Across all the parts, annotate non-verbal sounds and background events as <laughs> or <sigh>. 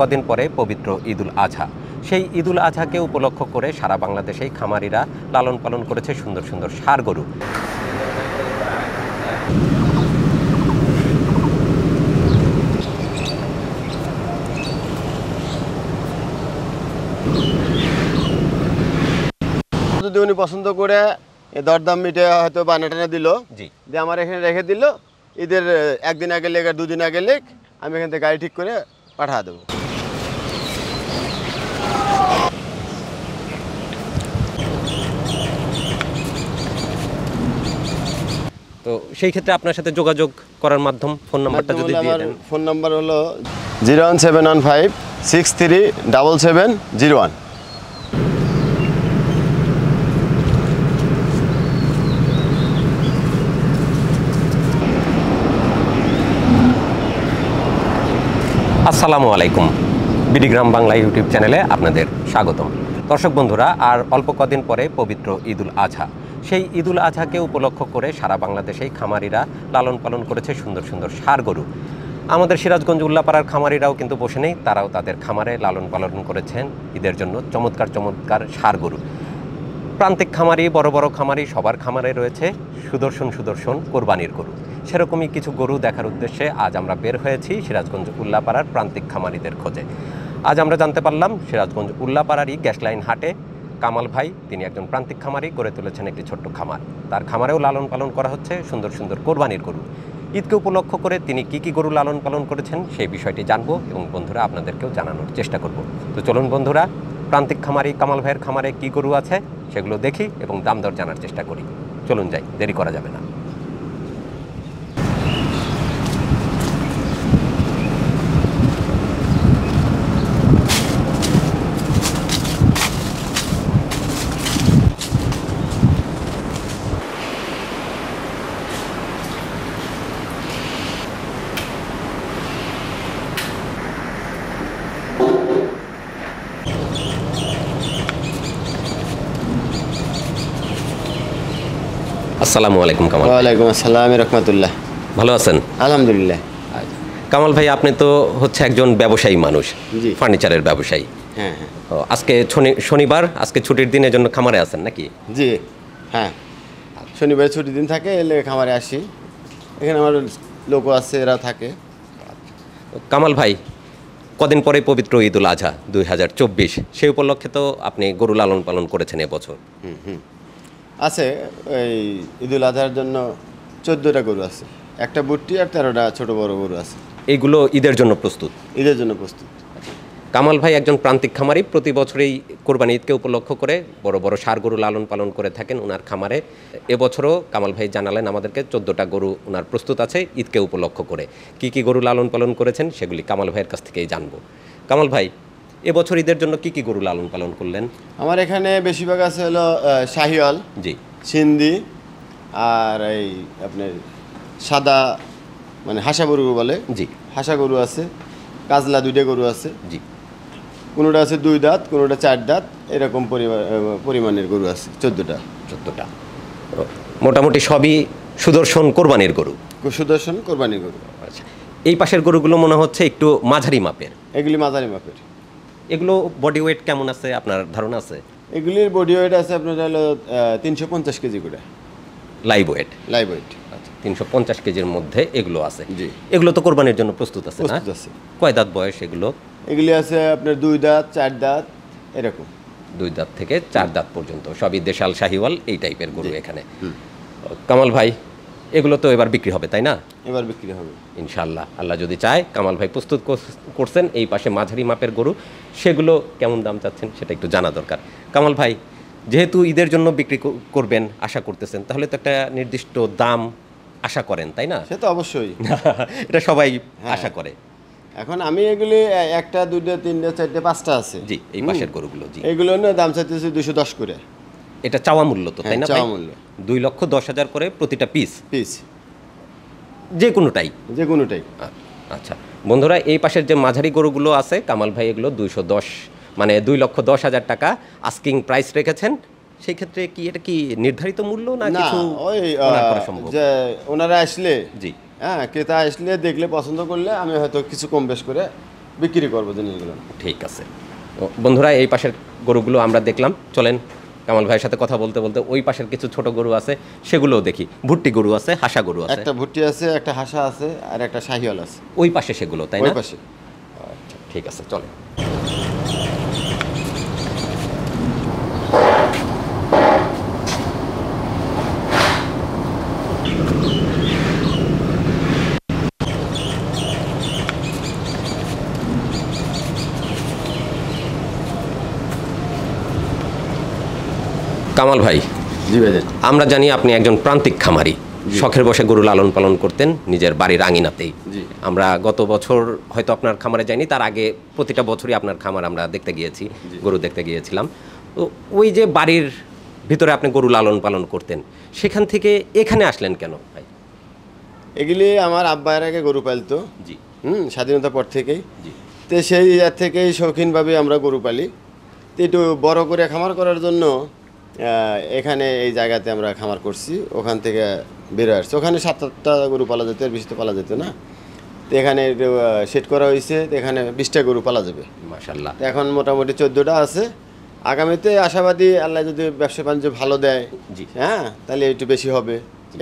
কদিন পরে পবিত্র ঈদুল আজহা সেই ঈদুল আজহাকে উপলক্ষ করে সারা বাংলাদেশেই খামারিরা লালন পালন করেছে সুন্দর সুন্দর সার গরু যদি উনি পছন্দ করে দরদাম মিটে হয়তো বানাটানা দিল জি দিয়ে আমার এখানে রেখে দিল ঈদের একদিন আগে লেখ আর দুদিন আগে লেগ আমি এখান থেকে গাড়ি ঠিক করে পাঠা দেবো তো সেই ক্ষেত্রে আপনার সাথে যোগাযোগ করার মাধ্যম ফোন নাম্বারটা যদি দিয়ে ফোন নাম্বার হলো zero one seven one five six three double seven zero one আসসালামু আলাইকুম বিডিগ্রাম বাংলা ইউটিউব চ্যানেলে আপনাদের স্বাগতম দর্শক বন্ধুরা আর অল্প কদিন পরে পবিত্র ঈদুল আজহা সেই ঈদুল আজহাকে উপলক্ষ করে সারা বাংলাদেশেই খামারিরা লালন পালন করেছে সুন্দর সুন্দর সার গরু আমাদের সিরাজগঞ্জ উল্লাপাড়ার খামারিরাও কিন্তু বসে নেই তারাও তাদের খামারে লালন পালন করেছেন ঈদের জন্য চমৎকার চমৎকার সার গরু প্রান্তিক খামারি বড় বড় খামারি সবার খামারে রয়েছে সুদর্শন সুদর্শন কোরবানির গরু সেরকমই কিছু গরু দেখার উদ্দেশ্যে আজ আমরা বের হয়েছি সিরাজগঞ্জ উল্লাপাড়ার প্রান্তিক খামারিদের খোঁজে আজ আমরা জানতে পারলাম সিরাজগঞ্জ উল্লাপাড়ারই গ্যাসলাইন হাটে কামাল ভাই তিনি একজন প্রান্তিক খামারি গড়ে তুলেছেন একটি ছোট্ট খামার তার খামারেও লালন পালন করা হচ্ছে সুন্দর সুন্দর কোরবানির গরু ঈদকে উপলক্ষ করে তিনি কি কি গরু লালন পালন করেছেন সেই বিষয়টি জানবো এবং বন্ধুরা আপনাদেরকেও জানানোর চেষ্টা করব তো চলুন বন্ধুরা প্রান্তিক খামারি কামাল ভাইয়ের খামারে কী গরু আছে সেগুলো দেখি এবং দাম দর জানার চেষ্টা করি চলুন যাই দেরি করা যাবে না আসসালামু আলাইকুম কামাল ওয়ালাইকুম আসসালাম রহমতুল্লাহ ভালো আছেন আলহামদুলিল্লাহ কামাল ভাই আপনি তো হচ্ছে একজন ব্যবসায়ী মানুষ ফার্নিচারের ব্যবসায়ী হ্যাঁ, হ্যাঁ। আজকে শনিবার আজকে ছুটির দিনের জন্য খামারে আছেন নাকি জি হ্যাঁ শনিবার ছুটির দিন থাকে এলে খামারে আসি এখানে আমার লোক আছে এরা থাকে কামাল ভাই কদিন পরে পবিত্র ঈদুল আজহা দুই হাজার চব্বিশ সেই উপলক্ষে তো আপনি গরু লালন পালন করেছেন এবছর হুম হুম আছে এই ঈদুল আজহার জন্য চোদ্দোটা গরু আছে একটা বুট্টি আর তেরোটা ছোট বড় গরু আছে এইগুলো ঈদের জন্য প্রস্তুত ঈদের জন্য প্রস্তুত কামাল ভাই একজন প্রান্তিক খামারি প্রতি বছরেই কোরবানি ঈদকে উপলক্ষ করে বড় বড় সার গরু লালন পালন করে থাকেন ওনার খামারে এবছরও কামাল ভাই জানালেন আমাদেরকে চোদ্দোটা গরু ওনার প্রস্তুত আছে ঈদকে উপলক্ষ করে কি কি গরু লালন পালন করেছেন সেগুলি কামাল ভাইয়ের কাছ থেকেই জানবো কামাল ভাই এবছর ঈদের জন্য কি কি গরু লালন পালন করলেন আমার এখানে বেশিরভাগ আছে হলো শাহিওয়াল জি সিন্ধি আর এই আপনার সাদা মানে হাসা গরু বলে জি হাসা গরু আছে কাজলা দুইটা গরু আছে জি কোনোটা আছে দুই দাঁত কোনোটা চার দাঁত এরকম পরিমাণের গরু আছে চোদ্দোটা চোদ্দোটা মোটামুটি সবই সুদর্শন কোরবানির গরু সুদর্শন কোরবানির গরু আচ্ছা এই পাশের গরুগুলো মনে হচ্ছে একটু মাঝারি মাপের এগুলি মাঝারি মাপের এগুলো বডি ওয়েট কেমন আছে আপনার ধারণা আছে এগুলির বডি ওয়েট আছে আপনার হলো তিনশো পঞ্চাশ কেজি করে লাইভ ওয়েট লাইভ ওয়েট আচ্ছা তিনশো পঞ্চাশ কেজির মধ্যে এগুলো আছে জি এগুলো তো কোরবানির জন্য প্রস্তুত আছে না আছে কয় দাঁত বয়স এগুলো এগুলি আছে আপনার দুই দাঁত চার দাঁত এরকম দুই দাঁত থেকে চার দাঁত পর্যন্ত সবই দেশাল শাহিওয়াল এই টাইপের গরু এখানে কামাল ভাই এগুলো তো এবার বিক্রি হবে তাই না এবার বিক্রি হবে ইনশাল্লাহ আল্লাহ যদি চায় কামাল ভাই প্রস্তুত করছেন এই পাশে মাঝারি মাপের গরু সেগুলো কেমন দাম চাচ্ছেন সেটা একটু জানা দরকার কামাল ভাই যেহেতু ঈদের জন্য বিক্রি করবেন আশা করতেছেন তাহলে তো একটা নির্দিষ্ট দাম আশা করেন তাই না সে তো অবশ্যই <laughs> এটা সবাই হ্যাঁ। আশা করে এখন আমি এগুলি একটা দুইটা তিনটা চারটে পাঁচটা আছে জি এই মাসের গরুগুলো জি এগুলো দাম চাইতেছি দুশো দশ করে এটা চাওয়া মূল্য তো হ্যাঁ, তাই না চাওয়া মূল্য দুই লক্ষ দশ হাজার করে প্রতিটা পিস পিস যে কোনোটাই যে কোনোটাই আচ্ছা বন্ধুরা এই পাশের যে মাঝারি গরুগুলো আছে কামাল ভাই এগুলো দুইশো দশ মানে দুই লক্ষ দশ হাজার টাকা আস্কিং প্রাইস রেখেছেন সেই ক্ষেত্রে কি এটা কি নির্ধারিত মূল্য না কিছু ওই যে ওনারা আসলে জি হ্যাঁ ক্রেতা আসলে দেখলে পছন্দ করলে আমি হয়তো কিছু কম বেশ করে বিক্রি করবো জিনিসগুলো ঠিক আছে বন্ধুরা এই পাশের গরুগুলো আমরা দেখলাম চলেন কামাল ভাইয়ের সাথে কথা বলতে বলতে ওই পাশের কিছু ছোট গরু আছে সেগুলোও দেখি ভুট্টি গরু আছে হাসা গরু আছে একটা ভুট্টি আছে একটা হাসা আছে আর একটা শাহিওয়াল আছে ওই পাশে সেগুলো তাই না ওই পাশে আচ্ছা, ঠিক আছে চলে কামাল ভাই আমরা জানি আপনি একজন প্রান্তিক খামারি শখের বসে গরু লালন পালন করতেন নিজের বাড়ির আঙিনাতেই আমরা গত বছর হয়তো আপনার খামারে যাইনি তার আগে প্রতিটা বছরই আপনার খামার আমরা দেখতে গিয়েছি গরু দেখতে গিয়েছিলাম তো ওই যে বাড়ির ভিতরে আপনি গরু লালন পালন করতেন সেখান থেকে এখানে আসলেন কেন ভাই এগুলি আমার আব্বায়ের আগে গরু পালতো জি হুম স্বাধীনতার পর থেকেই জি তো সেই থেকেই শৌখিনভাবে আমরা গরু পালি তো একটু বড় করে খামার করার জন্য এখানে এই জায়গাতে আমরা খামার করছি ওখান থেকে বেরো আসছে ওখানে সাত আটটা গরু পালা যেত আর বেশি তো পালা যেত না তো এখানে সেট করা হয়েছে তো এখানে বিশটা গরু পালা যাবে মাসাল্লাহ এখন মোটামুটি চোদ্দোটা আছে আগামীতে আশাবাদী আল্লাহ যদি ব্যবসা বাণিজ্য ভালো দেয় জি হ্যাঁ তাহলে একটু বেশি হবে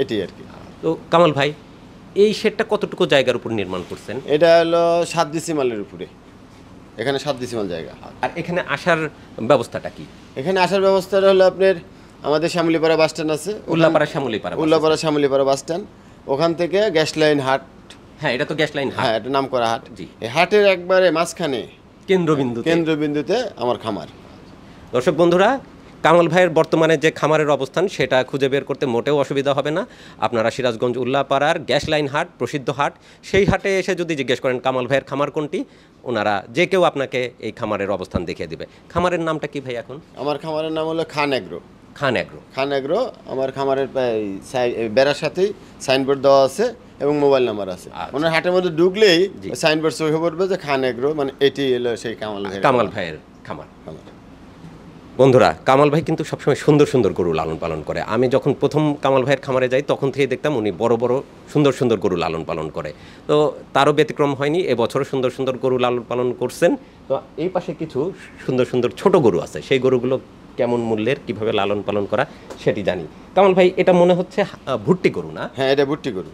এটি আর কি তো কামাল ভাই এই শেডটা কতটুকু জায়গার উপর নির্মাণ করছেন এটা হলো সাত ডিসিমালের উপরে এখানে সাত ডিসিমাল জায়গা আর এখানে আসার ব্যবস্থাটা কি এখানে আসার ব্যবস্থাটা হলো আপনার আমাদের শ্যামলিপাড়া বাস স্ট্যান্ড আছে উল্লাপাড়া শ্যামলিপাড়া উল্লাপাড়া শ্যামলিপাড়া বাস স্ট্যান্ড ওখান থেকে গ্যাস লাইন হাট হ্যাঁ এটা তো গ্যাস লাইন হ্যাঁ এটা নাম করা হাট জি এই হাটের একবারে মাঝখানে কেন্দ্রবিন্দু কেন্দ্রবিন্দুতে আমার খামার দর্শক বন্ধুরা কামাল ভাইয়ের বর্তমানে যে খামারের অবস্থান সেটা খুঁজে বের করতে মোটেও অসুবিধা হবে না আপনারা সিরাজগঞ্জ উল্লাপাড়ার গ্যাস লাইন হাট প্রসিদ্ধ হাট সেই হাটে এসে যদি জিজ্ঞেস করেন কামাল ভাইয়ের খামার কোনটি ওনারা যে কেউ আপনাকে এই খামারের অবস্থান দেখিয়ে দেবে খামারের নামটা কি ভাই এখন আমার খামারের নাম হলো Khan Agro Khan Agro Khan Agro আমার খামারের বেড়ার সাথেই সাইনবোর্ড দেওয়া আছে এবং মোবাইল নাম্বার আছে আচ্ছা। ওনার হাটের মধ্যে ঢুকলেই সাইনবোর্ড হয়ে পড়বে যে খান এগ্রো মানে এটি এলো সেই কামাল কামাল ভাইয়ের খামার খামার বন্ধুরা কামাল ভাই কিন্তু সবসময় সুন্দর সুন্দর গরু লালন পালন করে আমি যখন প্রথম কামাল ভাইয়ের খামারে যাই তখন থেকে দেখতাম উনি বড় বড় সুন্দর সুন্দর গরু লালন পালন করে তো তারও ব্যতিক্রম হয়নি এবছরও সুন্দর সুন্দর গরু লালন পালন করছেন তো এই পাশে কিছু সুন্দর সুন্দর ছোট গরু আছে সেই গরুগুলো কেমন মূল্যের কিভাবে লালন পালন করা সেটি জানি কামাল ভাই এটা মনে হচ্ছে ভুট্টি গরু না হ্যাঁ এটা ভুট্টি গরু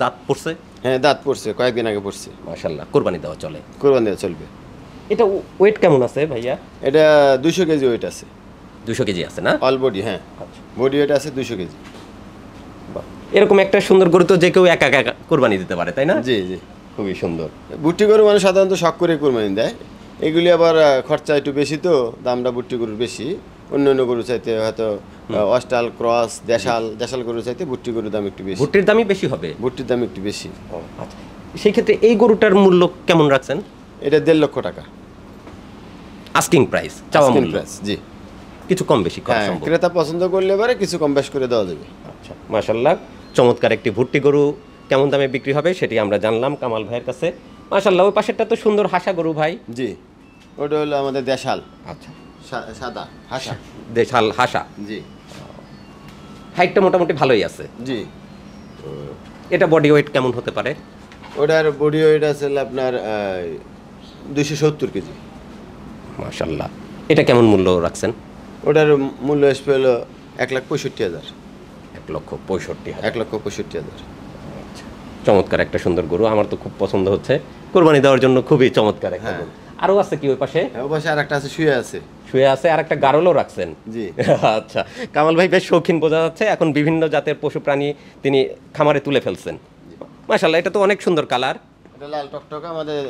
দাঁত পড়ছে হ্যাঁ দাঁত পড়ছে কয়েকদিন আগে পড়ছে মাসাল্লাহ কোরবানি দেওয়া চলে কোরবানি দেওয়া চলবে এটা ওয়েট কেমন আছে ভাইয়া এটা দুশো কেজি ওয়েট আছে দুশো কেজি আছে না অল বডি হ্যাঁ বডি আচ্ছা। ওয়েট আছে দুশো কেজি এরকম একটা সুন্দর গরু তো যে কেউ একা একা কোরবানি দিতে পারে তাই না জি জি খুবই সুন্দর বুট্টি গরু মানুষ সাধারণত শখ করে কোরবানি দেয় এগুলি আবার খরচা একটু বেশি তো দামটা বুট্টি গরুর বেশি অন্য অন্য গরু চাইতে হয়তো অস্টাল ক্রস দেশাল দেশাল গরু চাইতে বুট্টি গরুর দাম একটু বেশি বুট্টির দামই বেশি হবে বুট্টির দাম একটু বেশি আচ্ছা সেই ক্ষেত্রে এই গরুটার মূল্য কেমন রাখছেন এটা দেড় লক্ষ টাকা আস্কিং প্রাইস চাওয়া মূল্য প্রাইস জি কিছু কম বেশি হ্যাঁ সম্ভব ক্রেতা পছন্দ করলে পরে কিছু কম বেশ করে দেওয়া যাবে আচ্ছা মাশাল্লাহ চমৎকার একটি ভুট্টি গরু কেমন দামে বিক্রি হবে সেটি আমরা জানলাম কামাল ভাইয়ের কাছে মাশাল্লাহ ওই পাশেরটা তো সুন্দর হাসা গরু ভাই জি ওটা হলো আমাদের দেশাল আচ্ছা সাদা হাসা দেশাল হাসা জি হাইটটা মোটামুটি ভালোই আছে জি এটা বডি ওয়েট কেমন হতে পারে ওটার বডি ওয়েট আছে আপনার দুইশো সত্তর কেজি মাশাল্লাহ এটা কেমন মূল্য রাখছেন ওটার মূল্য আসবে হলো এক লাখ পঁয়ষট্টি হাজার এক লক্ষ পঁয়ষট্টি এক লক্ষ পঁয়ষট্টি হাজার আচ্ছা, চমৎকার একটা সুন্দর গরু আমার তো খুব পছন্দ হচ্ছে কোরবানি দেওয়ার জন্য খুবই চমৎকার একটা হ্যাঁ। আরও আছে কি ওই পাশে হ্যাঁ, ওই পাশে আর একটা আছে শুয়ে আছে শুয়ে আছে আর একটা গারলও রাখছেন জি <laughs> আচ্ছা কামাল ভাই বেশ শৌখিন বোঝা যাচ্ছে এখন বিভিন্ন জাতের পশু প্রাণী তিনি খামারে তুলে ফেলছেন মাশাল্লাহ এটা তো অনেক সুন্দর কালার এটা লাল টকটক আমাদের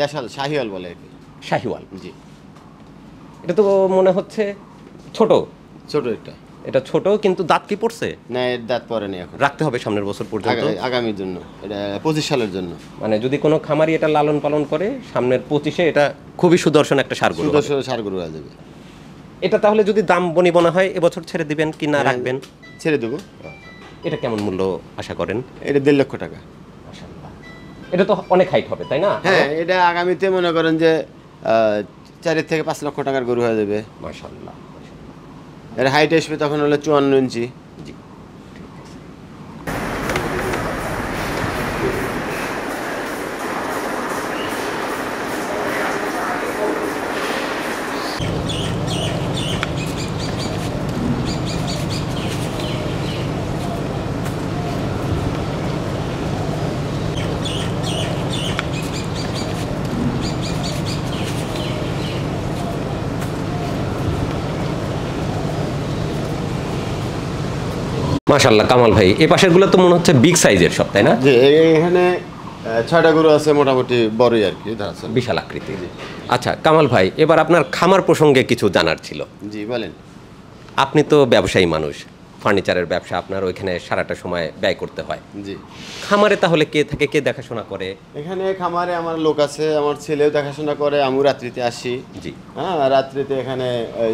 দেশাল শাহিওয়াল বলে আর কি শাহিওয়াল জি এটা তো মনে হচ্ছে ছোট ছোট একটা এটা ছোট কিন্তু দাঁত কি পড়ছে না এর দাঁত পড়েনি এখন রাখতে হবে সামনের বছর পর্যন্ত আগামীর জন্য এটা পঁচিশ সালের জন্য মানে যদি কোনো খামারি এটা লালন পালন করে সামনের পঁচিশে এটা খুবই সুদর্শন একটা সার গরু সুদর্শন সার গরু যাবে এটা তাহলে যদি দাম বনি বনা হয় এবছর ছেড়ে দিবেন কি না হ্যাঁ, রাখবেন ছেড়ে দেবো এটা কেমন মূল্য আশা করেন এটা দেড় লক্ষ টাকা এটা তো অনেক হাইট হবে তাই না হ্যাঁ এটা আগামীতে মনে করেন যে চারের থেকে পাঁচ লক্ষ টাকার গরু হয়ে যাবে মাসাল্লাহ এর হাইট আসবে তখন হলো চুয়ান্ন ইঞ্চি জি মাশাল্লাহ কামাল ভাই এই পাশেরগুলো তো মনে হচ্ছে বিগ সাইজের সব তাই না জি এখানে ছয়টা গরু আছে মোটামুটি বড়ই আর কি বিশাল আকৃতি আচ্ছা কামাল ভাই এবার আপনার খামার প্রসঙ্গে কিছু জানার ছিল জি বলেন আপনি তো ব্যবসায়ী মানুষ ফার্নিচারের ব্যবসা আপনার ওইখানে সারাটা সময় ব্যয় করতে হয় জি খামারে তাহলে কে থাকে কে দেখাশোনা করে এখানে খামারে আমার লোক আছে আমার ছেলেও দেখাশোনা করে আমি রাত্রিতে আসি জি হ্যাঁ রাত্রিতে এখানে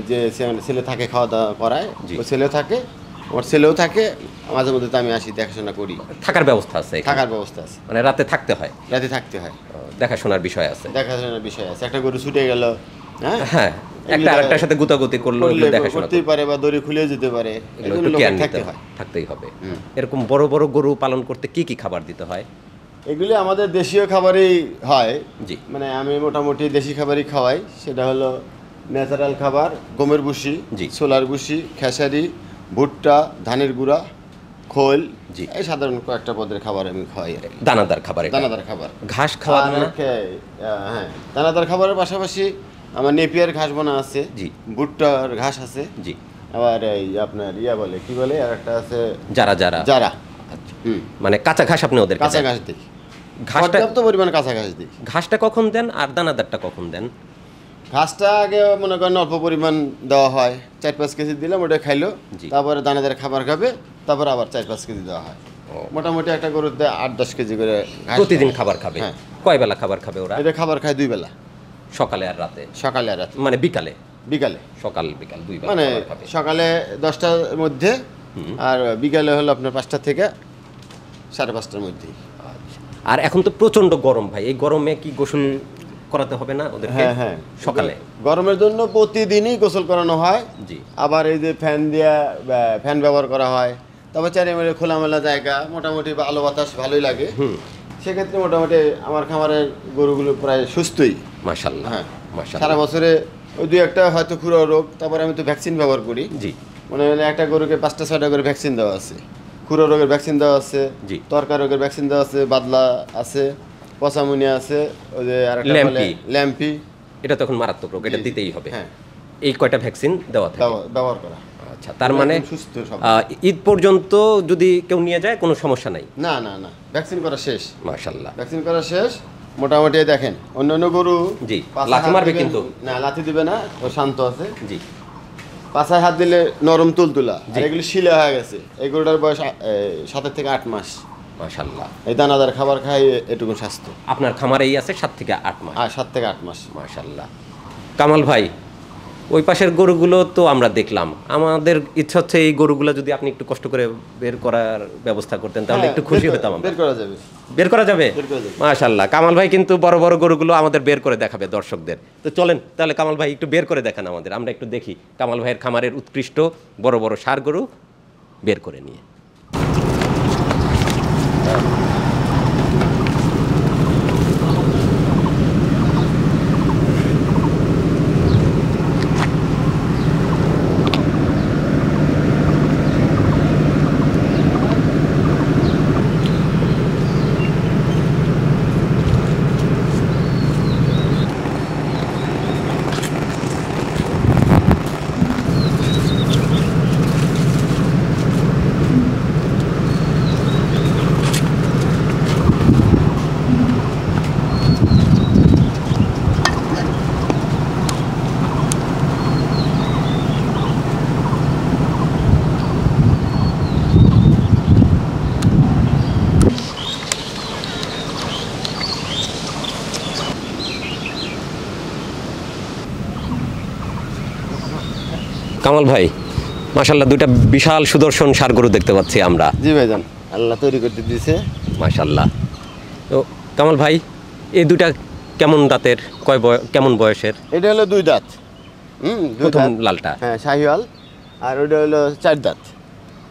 যে ছেলে থাকে খাওয়া দাওয়া করায় ছেলেও থাকে আমার ছেলেও থাকে মাঝে মধ্যে তো আমি আসি দেখাশোনা করি থাকার ব্যবস্থা আছে থাকার ব্যবস্থা আছে মানে রাতে থাকতে হয় রাতে থাকতে হয় দেখাশোনার বিষয় আছে দেখাশোনার বিষয় আছে একটা গরু ছুটে গেল হ্যাঁ, হ্যাঁ একটা আরেকটার সাথে গুতাগুতি করলো দেখাশোনা করতেই পারে বা দড়ি খুলে যেতে পারে থাকতে হয় থাকতেই হবে এরকম বড় বড় গরু পালন করতে কি কি খাবার দিতে হয় এগুলি আমাদের দেশীয় খাবারই হয় জি মানে আমি মোটামুটি দেশি খাবারই খাওয়াই সেটা হলো ন্যাচারাল খাবার গমের ভুসি জি ছোলার ভুসি খেসারি ভুট্টা ধানের গুঁড়া খোল জি এই সাধারণ কয়েকটা পদের খাবার আমি খাওয়াই আর কি দানাদার খাবার দানাদার খাবার ঘাস খাওয়া মানে? হ্যাঁ দানাদার খাবারের পাশাপাশি আমার নেপিয়ার ঘাস বোনা আছে জি ভুট্টার ঘাস আছে জি আবার এই আপনার ইয়া বলে কি বলে আর একটা আছে যারা যারা যারা আচ্ছা। মানে কাঁচা ঘাস আপনি ওদের কাঁচা ঘাস দিই ঘাসটা পরিমাণ কাঁচা ঘাস দিই ঘাসটা কখন দেন আর দানাদারটা কখন দেন ঘাসটা আগে মনে করেন অল্প পরিমাণ দেওয়া হয় চার পাঁচ কেজি দিলাম ওটা খাইলো তারপরে দানাদার খাবার খাবে তারপর আবার চার পাঁচ কেজি দেওয়া হয় মোটামুটি একটা গরুতে আট দশ কেজি করে প্রতিদিন খাবার খাবে হ্যাঁ। কয় বেলা খাবার খাবে ওরা এটা খাবার খায় দুই বেলা সকালে আর রাতে সকালে আর রাতে মানে বিকালে বিকালে সকাল বিকাল দুই মানে সকালে দশটার মধ্যে আর বিকালে হলো আপনার পাঁচটা থেকে সাড়ে পাঁচটার মধ্যে আচ্ছা। আর এখন তো প্রচণ্ড গরম ভাই এই গরমে কি গোসল করাতে হবে না ওদের হ্যাঁ হ্যাঁ সকালে গরমের জন্য প্রতিদিনই গোসল করানো হয় জি আবার এই যে ফ্যান দিয়া ফ্যান ব্যবহার করা হয় তারপর চারিমারে খোলামেলা জায়গা মোটামুটি আলো বাতাস ভালোই লাগে সেক্ষেত্রে মোটামুটি আমার খামারের গরুগুলো প্রায় সুস্থই মাসাল্লাহ হ্যাঁ সারা বছরে ওই দুই একটা হয়তো খুরা রোগ তারপরে আমি তো ভ্যাকসিন ব্যবহার করি জি মনে হলে একটা গরুকে পাঁচটা ছয়টা করে ভ্যাকসিন দেওয়া আছে খুরো রোগের ভ্যাকসিন দেওয়া আছে তরকার রোগের ভ্যাকসিন দেওয়া আছে বাদলা আছে পচামুনি আছে ওই যে আরেকটা ল্যাম্পি এটা তখন মারাত্মক রোগ এটা দিতেই হবে হ্যাঁ এই কয়টা ভ্যাকসিন দেওয়া ব্যবহার করা আচ্ছা তার মানে সুস্থ ঈদ পর্যন্ত যদি কেউ নিয়ে যায় কোনো সমস্যা নাই না না না ভ্যাকসিন করা শেষ মাশাল্লাহ ভ্যাকসিন করা শেষ মোটামুটি দেখেন অন্য অন্য গরু জি লাথি মারবে কিন্তু না লাথি দিবে না ও শান্ত আছে জি পাছায় হাত দিলে নরম তুলতুলা এগুলো শিলা হয়ে গেছে এই গরুটার বয়স সাতের থেকে আট মাস মাশাল্লাহ এই দানাদার খাবার খাই এটুকু স্বাস্থ্য আপনার খামার এই আছে সাত থেকে আট মাস হ্যাঁ, সাত থেকে আট মাস মাশাল্লাহ কামাল ভাই ওই পাশের গরুগুলো তো আমরা দেখলাম আমাদের ইচ্ছা হচ্ছে এই গরুগুলো যদি আপনি একটু কষ্ট করে বের করার ব্যবস্থা করতেন তাহলে হ্যাঁ, একটু খুশি হতাম বের করা যাবে বের করা যাবে মাশাল্লাহ কামাল ভাই কিন্তু বড় বড় গরুগুলো আমাদের বের করে দেখাবে দর্শকদের তো চলেন তাহলে কামাল ভাই একটু বের করে দেখান আমাদের আমরা একটু দেখি কামাল ভাইয়ের খামারের উৎকৃষ্ট বড় বড় সার গরু বের করে নিয়ে Yeah. কামাল ভাই মাশাল্লাহ দুইটা বিশাল সুদর্শন সার গরু দেখতে পাচ্ছি আমরা জি ভাইজান আল্লাহ তৈরি করতে দিয়েছে মাশাল্লাহ তো কামাল ভাই এই দুইটা কেমন দাঁতের কয় বয় কেমন বয়সের এটা হলো দুই দাঁত হুম প্রথম লালটা হ্যাঁ শাহিওয়াল আর ওটা হলো চার দাঁত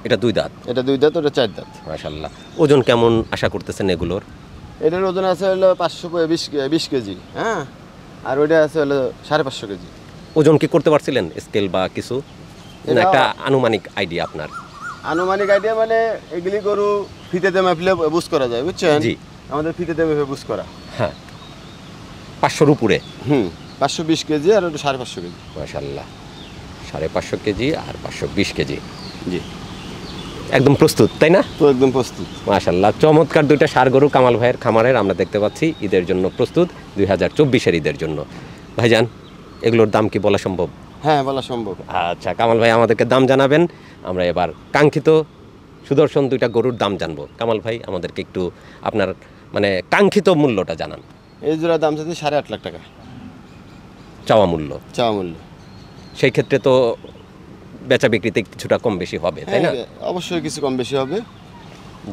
এটা দুই দাঁত এটা দুই দাঁত ওটা চার দাঁত মাশাল্লাহ ওজন কেমন আশা করতেছেন এগুলোর এটার ওজন আছে হলো পাঁচশো বিশ বিশ কেজি হ্যাঁ আর ওইটা আছে হলো সাড়ে পাঁচশো কেজি ওজন কি করতে পারছিলেন স্কেল বা কিছু একটা আনুমানিক আইডিয়া আপনার আনুমানিক আইডিয়া মানে এগুলি গরু ফিতেতে মাপলে বুঝ করা যায় বুঝছেন জি আমাদের ফিতেতে মেপে বুঝ করা হ্যাঁ পাঁচশোর উপরে হুম পাঁচশো বিশ কেজি আর ওটা সাড়ে পাঁচশো কেজি মাশাল্লাহ সাড়ে পাঁচশো কেজি আর পাঁচশো বিশ কেজি জি একদম প্রস্তুত তাই না তো একদম প্রস্তুত মাশাল্লাহ চমৎকার দুইটা সার গরু কামাল ভাইয়ের খামারের আমরা দেখতে পাচ্ছি ঈদের জন্য প্রস্তুত দুই হাজার চব্বিশের ঈদের জন্য ভাইজান এগুলোর দাম কি বলা সম্ভব হ্যাঁ বলা সম্ভব আচ্ছা কামাল ভাই আমাদেরকে দাম জানাবেন আমরা এবার কাঙ্ক্ষিত সুদর্শন দুইটা গরুর দাম জানবো কামাল ভাই আমাদেরকে একটু আপনার মানে কাঙ্ক্ষিত মূল্যটা জানান এই জোড়ার দাম যদি সাড়ে আট লাখ টাকা চাওয়া মূল্য চাওয়া মূল্য সেই ক্ষেত্রে তো বেচা বিক্রিতে কিছুটা কম বেশি হবে তাই না হ্যাঁ, অবশ্যই কিছু কম বেশি হবে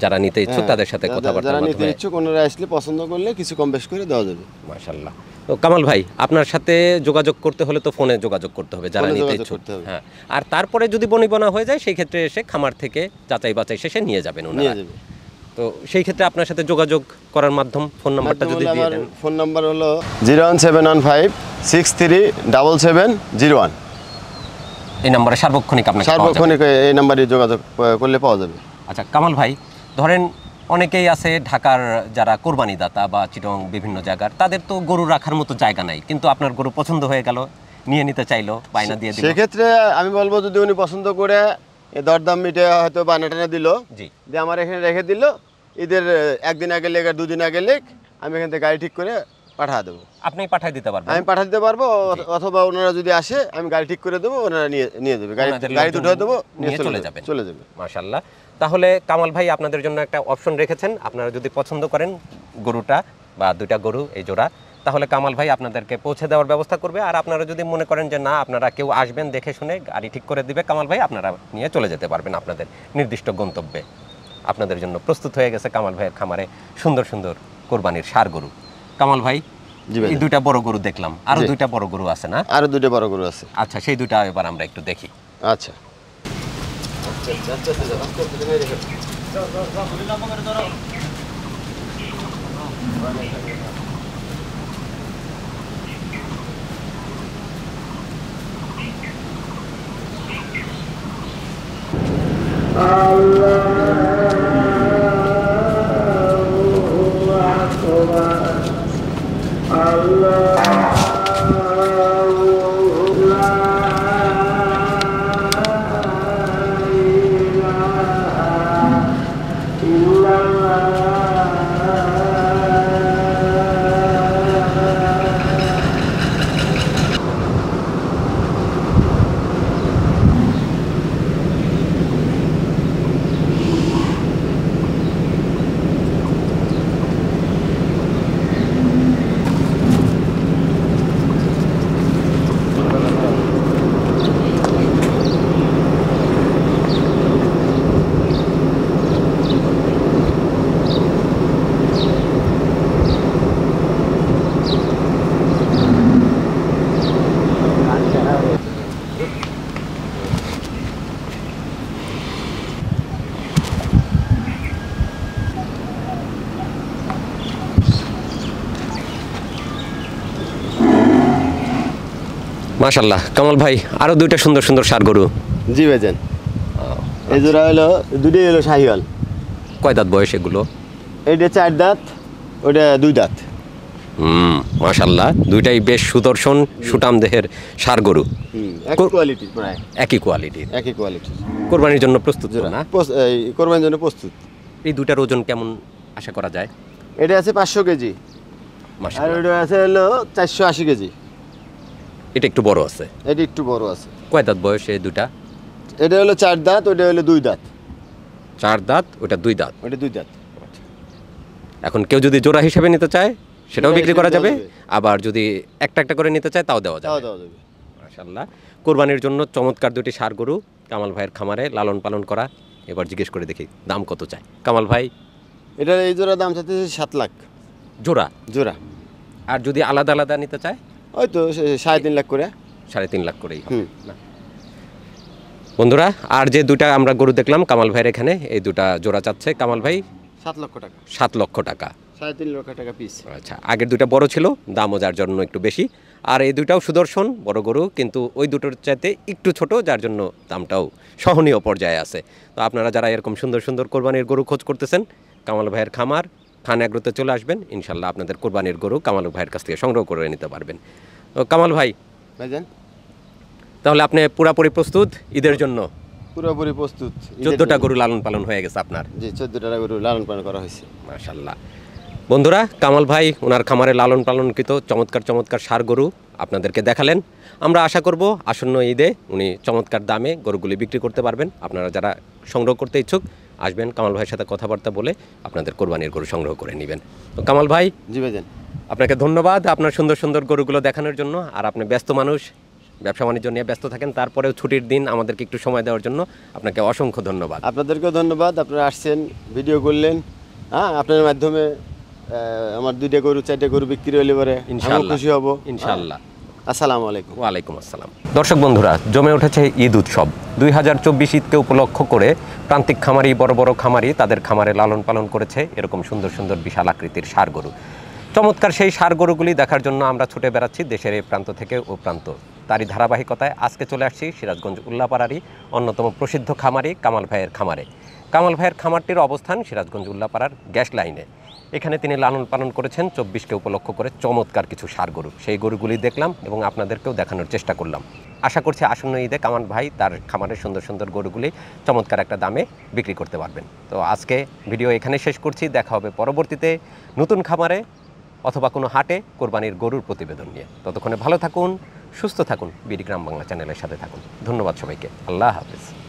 যারা নিতে ইচ্ছুক হ্যাঁ, তাদের সাথে কথাবার্তা নিতে ইচ্ছুক ওনারা আসলে পছন্দ করলে কিছু কম বেশ করে দেওয়া যাবে মাসাল্লাহ তো কামাল ভাই আপনার সাথে যোগাযোগ করতে হলে তো ফোনে যোগাযোগ করতে হবে যারা নিতে ইচ্ছুক হ্যাঁ আর তারপরে যদি বনিবনা হয়ে যায় সেই ক্ষেত্রে এসে খামার থেকে যাচাই বাছাই শেষে নিয়ে যাবেন ওনারা তো সেই ক্ষেত্রে আপনার সাথে যোগাযোগ করার মাধ্যম ফোন নাম্বারটা যদি দিয়ে দেন ফোন নাম্বার হলো zero one seven one five six three double seven zero one এই নম্বরে সার্বক্ষণিক আপনার সার্বক্ষণিক এই নম্বরে যোগাযোগ করলে পাওয়া যাবে আচ্ছা কামাল ভাই ধরেন অনেকেই আছে ঢাকার যারা কোরবানিদাতা বা চিটং বিভিন্ন জায়গার তাদের তো গরু রাখার মতো জায়গা নাই কিন্তু আপনার গরু পছন্দ হয়ে গেল নিয়ে নিতে চাইলো বায়না দিয়ে সেক্ষেত্রে আমি বলবো যদি উনি পছন্দ করে এ দরদাম মিটে হয়তো বায়না টানা দিল জি যে আমার এখানে রেখে দিল ঈদের একদিন আগে লেগ আর দুদিন আগে লেগ আমি এখান থেকে গাড়ি ঠিক করে পাঠা দেবো আপনি পাঠাই দিতে পারবেন আমি পাঠাই দিতে পারবো অথবা ওনারা যদি আসে আমি গাড়ি ঠিক করে দেবো ওনারা নিয়ে নিয়ে দেবে গাড়ি গাড়ি দুটো দেবো নিয়ে চলে যাবে চলে যাবে মাসাল্লাহ তাহলে কামাল ভাই আপনাদের জন্য একটা অপশন রেখেছেন আপনারা যদি পছন্দ করেন গরুটা বা দুইটা গরু এই জোড়া তাহলে কামাল ভাই আপনাদেরকে পৌঁছে দেওয়ার ব্যবস্থা করবে আর আপনারা যদি মনে করেন যে না আপনারা কেউ আসবেন দেখে শুনে গাড়ি ঠিক করে দিবে কামাল ভাই আপনারা নিয়ে চলে যেতে পারবেন আপনাদের নির্দিষ্ট গন্তব্যে আপনাদের জন্য প্রস্তুত হয়ে গেছে কামাল ভাইয়ের খামারে সুন্দর সুন্দর কোরবানির সার গরু কামাল ভাই এই দুইটা বড় গরু দেখলাম আরো দুইটা বড় গরু আছে না আরো দুইটা বড় গরু আছে আচ্ছা সেই দুইটা এবার আমরা একটু দেখি আচ্ছা चल चल चल चल चल चल मेरे घर चल चल चल मुझे ना पकड़ दो ना Allah মাশাল্লাহ কামাল ভাই আরও দুইটা সুন্দর সুন্দর সার গরু জি ভাইজান এই জোড়া হলো দুটোই হলো শাহিওয়াল কয় দাঁত বয়স এগুলো এটা চার দাঁত ওটা দুই দাঁত হুম মাশাল্লাহ দুইটাই বেশ সুদর্শন সুটাম দেহের সার গরু একই কোয়ালিটি প্রায় একই কোয়ালিটি একই কোয়ালিটি কোরবানির জন্য প্রস্তুত না কোরবানির জন্য প্রস্তুত এই দুটার ওজন কেমন আশা করা যায় এটা আছে পাঁচশো কেজি আর ওটা আছে হলো চারশো আশি কেজি এটা একটু বড় আছে এটা একটু বড় আছে কয় দাঁত বয়স এই দুটা এটা হলো চার দাঁত ওটা হলো দুই দাঁত চার দাঁত ওটা দুই দাঁত ওটা দুই দাঁত এখন কেউ যদি জোড়া হিসেবে নিতে চায় সেটাও বিক্রি করা যাবে আবার যদি একটা একটা করে নিতে চায় তাও দেওয়া যাবে মাশাল্লাহ কোরবানির জন্য চমৎকার দুটি সার গরু কামাল ভাইয়ের খামারে লালন পালন করা এবার জিজ্ঞেস করে দেখি দাম কত চায় কামাল ভাই এটার এই জোড়া দাম চাইতেছে সাত লাখ জোড়া জোড়া আর যদি আলাদা আলাদা নিতে চায় ওই তো সাড়ে তিন লাখ করে সাড়ে তিন লাখ করেই বন্ধুরা আর যে দুটা আমরা গরু দেখলাম কামাল ভাইয়ের এখানে এই দুটা জোড়া চাচ্ছে কামাল ভাই সাত লক্ষ টাকা সাত লক্ষ টাকা সাড়ে তিন লক্ষ টাকা পিস আচ্ছা আগের দুটা বড় ছিল দামও যার জন্য একটু বেশি আর এই দুটাও সুদর্শন বড় গরু কিন্তু ওই দুটোর চাইতে একটু ছোট যার জন্য দামটাও সহনীয় পর্যায়ে আছে তো আপনারা যারা এরকম সুন্দর সুন্দর কোরবানির গরু খোঁজ করতেছেন কামাল ভাইয়ের খামার খান অ্যাগ্রোতে চলে আসবেন ইনশাল্লাহ আপনাদের কোরবানির গরু কামাল ভাইয়ের কাছ থেকে সংগ্রহ করে নিতে পারবেন কামাল ভাই তাহলে আপনি পুরাপুরি প্রস্তুত ঈদের জন্য পুরোপুরি প্রস্তুত চোদ্দোটা গরু লালন পালন হয়ে গেছে আপনার জি চোদ্দটা গরু লালন পালন করা হয়েছে মাশাল্লাহ বন্ধুরা কামাল ভাই ওনার খামারে লালন পালনকৃত চমৎকার চমৎকার সার গরু আপনাদেরকে দেখালেন আমরা আশা করব আসন্ন ঈদে উনি চমৎকার দামে গরুগুলি বিক্রি করতে পারবেন আপনারা যারা সংগ্রহ করতে ইচ্ছুক আসবেন কামাল ভাইয়ের সাথে কথাবার্তা বলে আপনাদের কোরবানির গরু সংগ্রহ করে নেবেন তো কামাল ভাই জি ভাই আপনাকে ধন্যবাদ আপনার সুন্দর সুন্দর গরুগুলো দেখানোর জন্য আর আপনি ব্যস্ত মানুষ ব্যবসা বাণিজ্য নিয়ে ব্যস্ত থাকেন তারপরেও ছুটির দিন আমাদেরকে একটু সময় দেওয়ার জন্য আপনাকে অসংখ্য ধন্যবাদ আপনাদেরকেও ধন্যবাদ আপনারা আসছেন ভিডিও করলেন হ্যাঁ আপনার মাধ্যমে আমার দুইটা গরু চারটে গরু বিক্রি হলে পরে খুশি হব ইনশাল্লাহ আসসালামু আলাইকুম ওয়ালাইকুম আসসালাম দর্শক বন্ধুরা জমে উঠেছে ঈদ উৎসব দুই হাজার চব্বিশ ঈদকে উপলক্ষ করে প্রান্তিক খামারি বড় বড় খামারি তাদের খামারে লালন পালন করেছে এরকম সুন্দর সুন্দর বিশাল আকৃতির সার গরু চমৎকার সেই সার গরুগুলি দেখার জন্য আমরা ছুটে বেড়াচ্ছি দেশের এই প্রান্ত থেকে ও প্রান্ত তারই ধারাবাহিকতায় আজকে চলে আসছি সিরাজগঞ্জ উল্লাপাড়ারই অন্যতম প্রসিদ্ধ খামারি কামাল ভাইয়ের খামারে কামাল ভাইয়ের খামারটির অবস্থান সিরাজগঞ্জ উল্লাপাড়ার গ্যাস লাইনে এখানে তিনি লালন পালন করেছেন চব্বিশকে উপলক্ষ করে চমৎকার কিছু সার গরু সেই গরুগুলি দেখলাম এবং আপনাদেরকেও দেখানোর চেষ্টা করলাম আশা করছি আসন্ন ঈদে কামান ভাই তার খামারের সুন্দর সুন্দর গরুগুলি চমৎকার একটা দামে বিক্রি করতে পারবেন তো আজকে ভিডিও এখানে শেষ করছি দেখা হবে পরবর্তীতে নতুন খামারে অথবা কোনো হাটে কোরবানির গরুর প্রতিবেদন নিয়ে ততক্ষণে ভালো থাকুন সুস্থ থাকুন বিডি গ্রাম বাংলা চ্যানেলের সাথে থাকুন ধন্যবাদ সবাইকে আল্লাহ হাফিজ